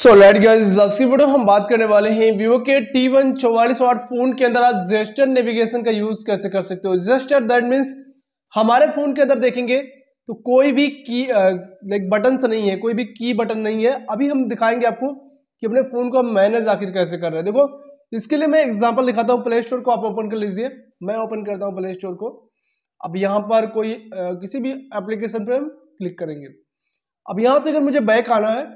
so light guys हम बात करने वाले हैं वीवो के टी वन चौवालीस वाट फोन के अंदर आप जेस्टर नेविगेशन का यूज कैसे कर सकते हो जेस्टर दैट मीन्स हमारे फोन के अंदर देखेंगे तो कोई भी की लाइक बटन से नहीं है कोई भी की बटन नहीं है अभी हम दिखाएंगे आपको कि अपने फोन को मैनेज आखिर कैसे कर रहे हैं देखो इसके लिए मैं एग्जाम्पल दिखाता हूँ प्ले स्टोर को आप ओपन कर लीजिए मैं ओपन करता हूँ प्ले स्टोर को अब यहाँ पर कोई किसी भी एप्लीकेशन पर हम क्लिक करेंगे अब यहाँ से अगर मुझे बैक आना है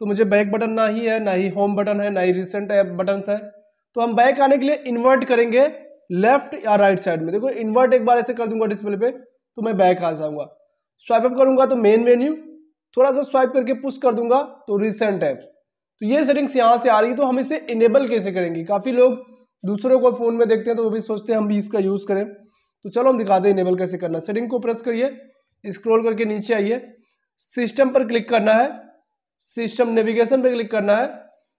तो मुझे बैक बटन ना ही है ना ही होम बटन है ना ही रिसेंट ऐप बटन है तो हम बैक आने के लिए इन्वर्ट करेंगे लेफ्ट या राइट साइड में देखो इन्वर्ट एक बार ऐसे कर दूंगा डिस्प्ले पे तो मैं बैक आ जाऊंगा स्वाइप अप करूंगा तो मेन मेन्यू थोड़ा सा स्वाइप करके पुश कर दूंगा तो रिसेंट ऐप तो ये सेटिंग्स यहाँ से आ रही है तो हम इसे इनेबल कैसे करेंगे काफ़ी लोग दूसरों को फ़ोन में देखते हैं तो वो भी सोचते हैं हम भी इसका यूज़ करें तो चलो हम दिखाते हैं इनेबल कैसे करना सेटिंग को प्रेस करिए स्क्रॉल करके नीचे आइए सिस्टम पर क्लिक करना है सिस्टम नेविगेशन पे क्लिक करना है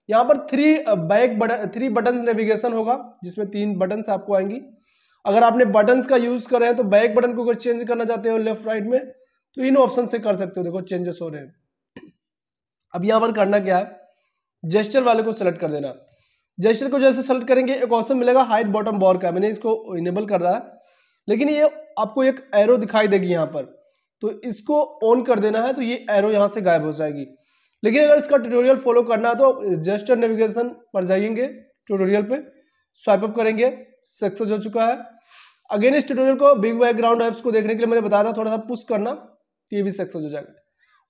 यहाँ पर three back button three button navigation होगा जिसमें तीन बटन आपको आएंगी अगर आपने बटन्स का यूज़ कर रहे हैं तो बैक बटन को अगर चेंज करना चाहते हो लेफ्ट राइट में तो इन ऑप्शन से कर सकते हो देखो चेंजेस हो रहे हैं अब यहाँ पर करना क्या है जेस्टर वाले को सेलेक्ट कर देना जेस्टर को जैसे सेलेक्ट करेंगे एक ऑप्शन मिलेगा हाइट बॉटम बॉर का मैंने इसको इनेबल कर रहा है लेकिन ये आपको एक एरो दिखाई देगी यहाँ पर तो इसको ऑन कर देना है तो ये एरो यहाँ से गायब हो जाएगी लेकिन अगर इसका ट्यूटोरियल फॉलो करना है तो जस्ट नेविगेशन पर जाइएंगे ट्यूटोरियल पे स्वाइप अप करेंगे सक्सेस हो चुका है अगेन इस ट्यूटोरियल को बिग बैकग्राउंड एप्स को देखने के लिए मैंने बताया था थोड़ा सा पुश करना तो ये भी सक्सेस हो जाएगा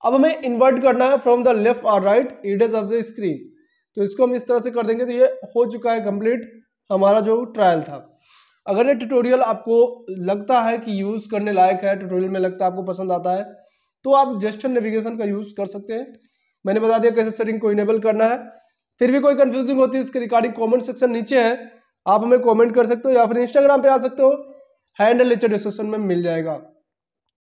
अब हमें इन्वर्ट करना है फ्रॉम द लेफ्ट और right edges of the screen तो इसको हम इस तरह से कर देंगे तो ये हो चुका है कंप्लीट हमारा जो ट्रायल था अगर ये ट्यूटोरियल आपको लगता है कि यूज़ करने लायक है ट्यूटोरियल में लगता है आपको पसंद आता है तो आप जेस्टर नेविगेशन का यूज़ कर सकते हैं मैंने बता दिया कैसे सेटिंग को इनेबल करना है फिर भी कोई कंफ्यूजिंग होती है इसके रिगार्डिंग कॉमेंट सेक्शन नीचे है आप हमें कॉमेंट कर सकते हो या फिर इंस्टाग्राम पे आ सकते हो हैंडल लेचर डिस्कशन में मिल जाएगा